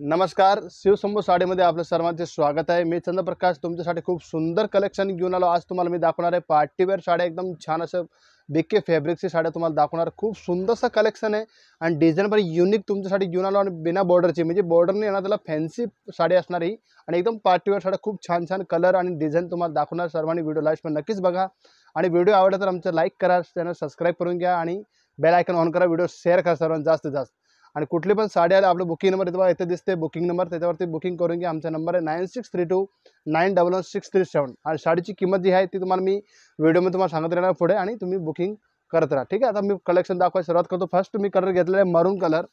नमस्कार शिवशंभू साडीमध्ये आपलं सर्वांचे स्वागत आहे मी चंद्रप्रकाश तुमच्यासाठी खूप सुंदर कलेक्शन घेऊन आलो आज तुम्हाला मी दाखवणार आहे पार्टीवेअर साड्या एकदम छान असं बिके फॅब्रिकची साड्या तुम्हाला दाखवणार खूप सुंदरसं कलेक्शन आहे आणि डिझाईन पण युनिक तुमच्यासाठी घेऊन आलो आणि बिना बॉर्डरची म्हणजे बॉर्डरने येणार त्याला फॅन्सी साडी असणारी ही आणि एकदम पार्टीवेअर साड्या खूप छान छान कलर आणि डिझाईन तुम्हाला दाखवणार सर्वांनी व्हिडिओ लाईफ पण नक्कीच बघा आणि व्हिडिओ आवडला तर आमचं लाईक करा चॅनल सबस्क्राईब करून घ्या आणि बेल आयकन ऑन करा व्हिडिओ शेअर करा सर्वांना जास्तीत जास्त आणि कुठली पण साडी आली आपलं बुकिंग नंबर तेव्हा इथे दिसते बुकिंग नंबर त्याच्यावरती बुकिंग करून घ्या आमचा नंबर आहे nine six three two nine double one six three seven आणि साडीची किंमत जी आहे ती तुम्हाला मी व्हिडिओमध्ये तुम्हाला सांगत राहणार पुढे आणि तुम्ही बुकिंग करत राहा ठीक आहे आता मी कलेक्शन दाखवायला सुरुवात करतो फर्स्ट मी कलर घेतलेला आहे मरून कलर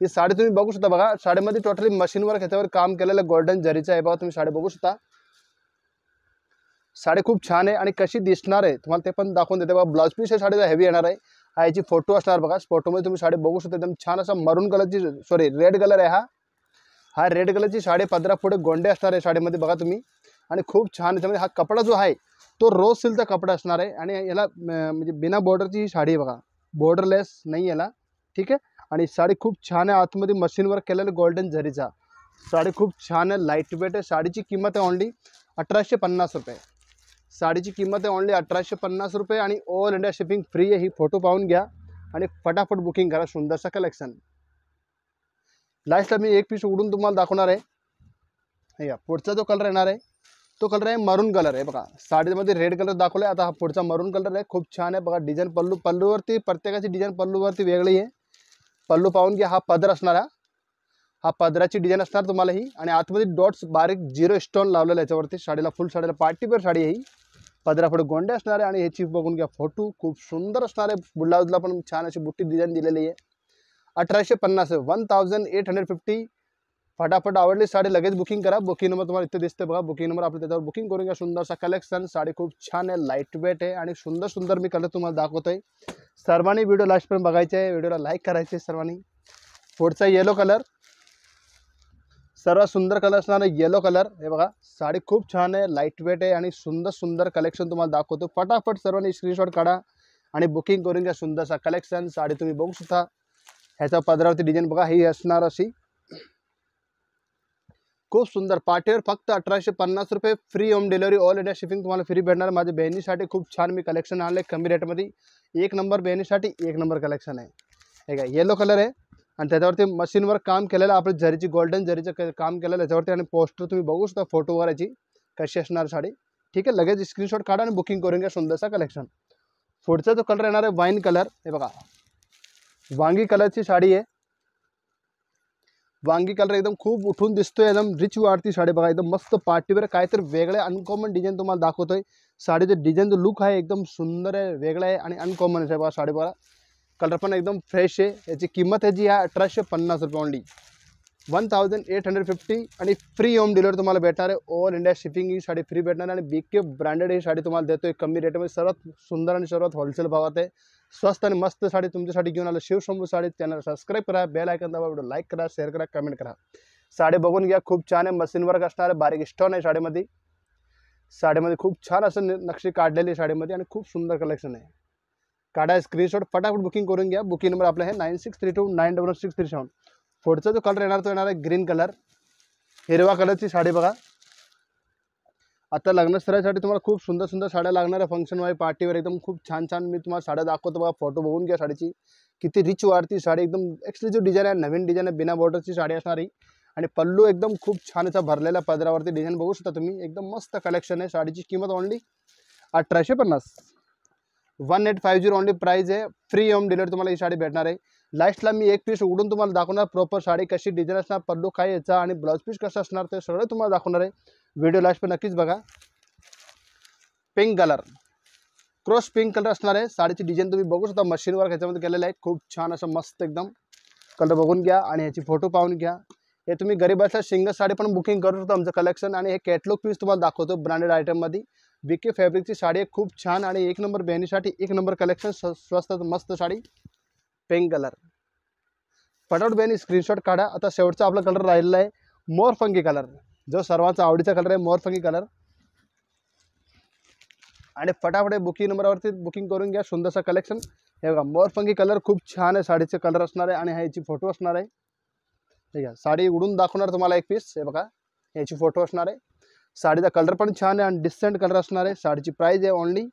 ही साडी तुम्ही बघू शकता बघा साडीमध्ये टोटली मशीनवर ह्याच्यावर काम केलेलं गोल्डन जरीचं आहे बघा तुम्ही साडी बघू शकता साडी खूप छान आहे आणि कशी दिसणार आहे तुम्हाला ते पण दाखवून देते बघा ब्लाउज पीस या साडीला हेवी येणार आहे हा याची फोटो असणार बघा फोटोमध्ये तुम्ही साडी बघू शकता एकदम छान असा मरून कलरची सॉरी रेड कलर आहे हा हा रेड कलरची साडी पंधरा फुटे गोंडे असणार आहे साडीमध्ये बघा तुम्ही आणि खूप छान याच्यामध्ये हा कपडा जो आहे तो रोज सिल्कचा कपडा असणार आहे आणि याला म्हणजे बिना बॉर्डरची ही साडी आहे बघा बॉर्डरलेस नाही याला ठीक आहे आणि साडी खूप छान आहे आतमध्ये मशीनवर केलेलं गोल्डन झरीचा साडी खूप छान आहे लाईट वेट आहे साडीची किंमत आहे ओनली अठराशे पन्नास रुपये साडीची किमत है ओनली अठराशे पन्ना रुपये ऑल इंडिया शिपिंग फ्री है ही फोटो पाहून घ्या फटाफट बुकिंग करा सुंदरसा कलेक्शन लास्ट मैं एक पीस उड़न तुम्हारा दाखवणार है या जो कलर रहना है तो कलर है मरून कलर है बगा साड़ी साडीमध्ये रेड कलर दाखवला है आता हा पुढचा मरून कलर है खूब छान है बघा डिजाइन पल्लू पल्लूवरती प्रत्येकाची डिझाईन पल्लूवरती वेगली है पल्लू पाहून घया हा पदर असणारा हा पदरा डिजाइन असणार तुम्हाला ही आणि डॉट्स बारीक जीरो स्टोन लावलेला याच्यावरती साडीला फुल साडीला पार्टीवेअर साडी है ही पदरापुढे गोंडे असणारे आणि ह्याची बघून घ्या फोटो खूप सुंदर असणारे ब्लाऊजला पण छान अशी बुट्टी डिझाईन दिलेली आहे अठराशे पन्नास one thousand eight hundred fifty फटाफट आवडली साडी लगेच बुकिंग करा बुकिंग नंबर तुम्हाला इथे दिसते बघा बुकिंग नंबर आपण त्याच्यावर बुकिंग करून घ्या सुंदरसा कलेक्शन साडी खूप छान आहे लाईट वेट आहे आणि सुंदर सुंदर मी कलर तुम्हाला दाखवतोय सर्वांनी व्हिडिओ लास्टपर्यंत बघायचे आहे व्हिडिओला लाईक करायचे सर्वांनी पुढचा येलो कलर सर्वात सुंदर कलर असणार येलो कलर हे बघा साडी खूप छान आहे लाईट वेट आहे आणि सुंदर सुंदर कलेक्शन तुम्हाला दाखवतो फटाफट सर्वांनी स्क्रीनशॉट काढा आणि बुकिंग करून घ्या सुंदरसा कलेक्शन साडी तुम्ही बघू शकता ह्याचा पदरावरती डिझाईन बघा ही असणार अशी खूप सुंदर पाठीवर फक्त अठराशे पन्नास रुपये free home delivery all India shipping तुम्हाला फ्री भेटणार माझ्या बहिणीसाठी खूप छान मी कलेक्शन आणले कमी रेटमध्ये एक नंबर बहिणीसाठी एक नंबर कलेक्शन आहे हे काय येलो कलर आहे आणि त्याच्यावरती मशीनवर काम केलेलं आपलं जरीची गोल्डन जरीचं काम केलेलं त्याच्यावरती आणि पोस्टर तुम्ही बघू शकता फोटो वगैरेची कशी असणार साडी ठीक आहे लगेच स्क्रीनशॉट काढा आणि बुकिंग करून घ्या सुंदरसा कलेक्शन पुढचा जो कलर येणार आहे वाईन कलर हे बघा वांगी कलरची साडी आहे वांगी कलर एकदम खूप उठून दिसतोय एकदम रिच वाढती साडी बघा एकदम मस्त पार्टीवर काहीतरी वेगळे अनकॉमन डिझाईन तुम्हाला दाखवतोय साडीचं डिझाईनचं लुक आहे एकदम सुंदर आहे वेगळा आहे आणि अनकॉमन आहे बघा साडी बघा कलर पण एकदम फ्रेश आहे याची किंमत आहे जी आहे अठराशे पन्नास रुपये only one thousand eight hundred fifty आणि फ्री होम डिलिव्हरी तुम्हाला भेटणार आहे ऑल इंडिया शिपिंग ही साडी फ्री भेटणार आहे आणि बी के ब्रँडेड ही साडी तुम्हाला देतो आहे कमी रेटमध्ये सर्वात सुंदर आणि सर्वात होलसेल भावात आहे स्वस्त आणि मस्त साडी तुमच्यासाठी घेऊन आलं शिवशंभू साडी चॅनल सबस्क्राईब करा बेल आयकन दाबा व्हिडिओ लाईक करा शेअर करा कमेंट करा साडी बघून घ्या खूप छान आहे मशीन वर्क असणार आहे बारीक स्टॉन आहे साडीमध्ये साडीमध्ये खूप छान असं नक्षी काढलेली साडीमध्ये आणि खूप सुंदर कलेक्शन आहे काढा स्क्रीनशॉट फटाफट बुकिंग करून घ्या बुकिंग नंबर आपला आहे nine six three two nine double six three seven पुढचा जो कलर येणार तो येणार आहे ग्रीन कलर हिरवा कलरची साडी बघा आता लग्नस्थळासाठी तुम्हाला खूप सुंदर सुंदर साड्या लागणार आहे फंक्शन फंक्शनवाय पार्टीवर एकदम खूप छान छान मी तुम्हाला साड्या दाखवतो बघा फोटो बघून घ्या साडीची किती रिच वाढती साडी एकदम एक्सक्लुझिव्ह डिझाईन आहे नवीन डिझाईन आहे बिना बॉर्डरची साडी असणारी आणि पल्लू एकदम खूप छान असा भरलेला पदरावरती डिझाईन बघू शकता तुम्ही एकदम मस्त कलेक्शन आहे साडीची किंमत ऑनली अठराशे पन्नास one eight five zero only price आहे फ्री होम डिलिव्हरी तुम्हाला ही साडी भेटणार आहे लास्टला मी एक पीस उघडून तुम्हाला दाखवणार प्रॉपर साडी कशी डिझाईन असणार पल्लू काय याचा आणि ब्लाऊज पीस कसा असणार ते सगळं तुम्हाला दाखवणार आहे व्हिडिओ लास्ट पण नक्कीच बघा pink colour cross pink colour असणार आहे साडीची डिझाईन तुम्ही बघू शकता मशीनवर ह्याच्यामध्ये केलेलं आहे खूप छान असं मस्त एकदम कलर बघून घ्या आणि ह्याची फोटो पाहून घ्या हे तुम्ही असल्या सिंगल साडी पण बुकिंग करू शकता आमचं कलेक्शन आणि हे कॅटलॉग पीस तुम्हाला दाखवतो ब्रँडेड आयटममध्ये विके फॅब्रिकची साडी आहे खूप छान आणि एक नंबर बहिणीसाठी एक नंबर कलेक्शन स्वस्त मस्त साडी पिंक कलर फटाफट बहिणी स्क्रीनशॉट काढा आता शेवटचा आपला कलर राहिलेला आहे मोरफंगी कलर जो सर्वांचा आवडीचा कलर आहे मोरफंगी कलर आणि फटाफट बुकिंग नंबरवरती बुकिंग करून घ्या सुंदरसा कलेक्शन हे बघा मोरफंगी कलर खूप छान आहे साडीचे कलर असणार आहे आणि ह्याची फोटो असणार आहे ठीक आहे साडी उडून दाखवणार तुम्हाला एक पीस हे बघा ह्याची फोटो असणार आहे साडीचा कलर पण छान आहे आणि डिसेंट कलर असणार आहे साडीची प्राईज आहे ओनली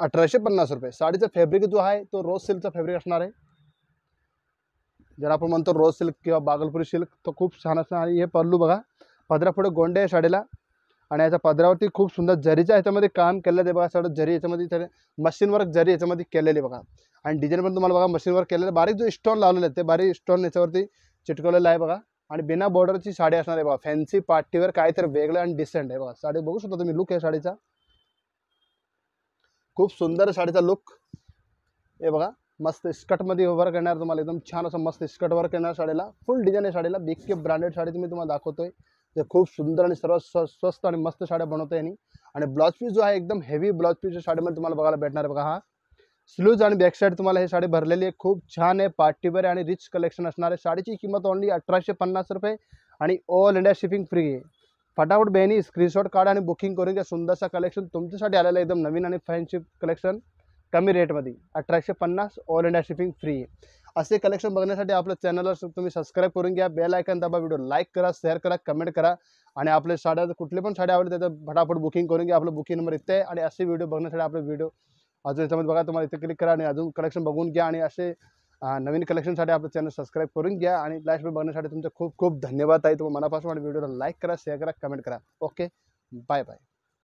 अठराशे पन्नास रुपये साडीचा फॅब्रिक जो आहे तो रोज सिल्कचा फॅब्रिक असणार आहे जर आपण म्हणतो रोज सिल्क किंवा बागलपुरी सिल्क तो खूप छान असणार आणि हे पल्लू बघा पदरा पुढे गोंडे आहे साडीला आणि याच्या पदरावरती खूप सुंदर जरीच्या ह्याच्यामध्ये काम केलेलं आहे बघा सगळं जरी याच्यामध्ये मशीन वर्क जरी याच्यामध्ये केलेली बघा आणि डिझाईन पण तुम्हाला बघा वर्क केलेलं बारीक जो स्टोन लावलेला आहे ते बारीक स्टोन याच्यावरती चिटकवलेला आहे बघा आणि बिना बॉर्डरची साडी असणार आहे बघा फॅन्सी पार्टीवर काहीतरी वेगळं आणि डिसेंट आहे बघा साडी बघू शकता तुम्ही लुक आहे साडीचा खूप सुंदर साडीचा लुक हे बघा मस्त स्कर्टमध्ये वर्क येणार तुम्हाला एकदम छान असं मस्त स्कर्ट वर्क येणार साडीला फुल डिझाईन आहे साडीला बिग के ब्रँडेड साडी तुम्ही तुम्हाला दाखवतोय ते खूप सुंदर आणि सर्व स्वस्त आणि मस्त साड्या बनवतोय आणि ब्लाउज पीस जो आहे एकदम हेवी ब्लाउज पीस साडीमध्ये तुम्हाला बघायला भेटणार बघा हा स्लूज आणि बॅकसाईड तुम्हाला हे साडी भरलेली आहे खूप छान आहे पार्टीवर आणि रिच कलेक्शन असणार आहे साडीची किंमत ओनली अठराशे पन्नास रुपये आणि ऑल इंडिया शिपिंग फ्री आहे फटाफट बहिणी स्क्रीनशॉट काढा आणि बुकिंग करून घ्या सुंदरसा कलेक्शन तुमच्यासाठी आलेलं एकदम नवीन आणि फॅनशिप कलेक्शन कमी रेटमध्ये अठराशे पन्नास ऑल इंडिया शिपिंग फ्री आहे असे कलेक्शन बघण्यासाठी आपल्या चॅनलला तुम्ही सबस्क्राईब करून घ्या बेल आयकन दाबा व्हिडिओ लाईक करा शेअर करा कमेंट करा आणि आपल्या साड्या कुठले पण साड्या आवडतात तर फटाफट बुकिंग करून घ्या आपलं बुकिंग नंबर इथे आहे आणि असे व्हिडिओ बघण्यासाठी आपले व्हिडिओ अजून याच्यामध्ये बघा तुम्हाला इथे क्लिक करा आणि अजून कलेक्शन बघून घ्या आणि असे नवीन कलेक्शनसाठी आपलं चॅनल सबस्क्राईब करून घ्या आणि लाईफ वेळ बघण्यासाठी तुमचं खूप खूप धन्यवाद आहे तुम्ही मनापासून व्हिडिओला लाईक करा शेअर करा कमेंट करा ओके बाय बाय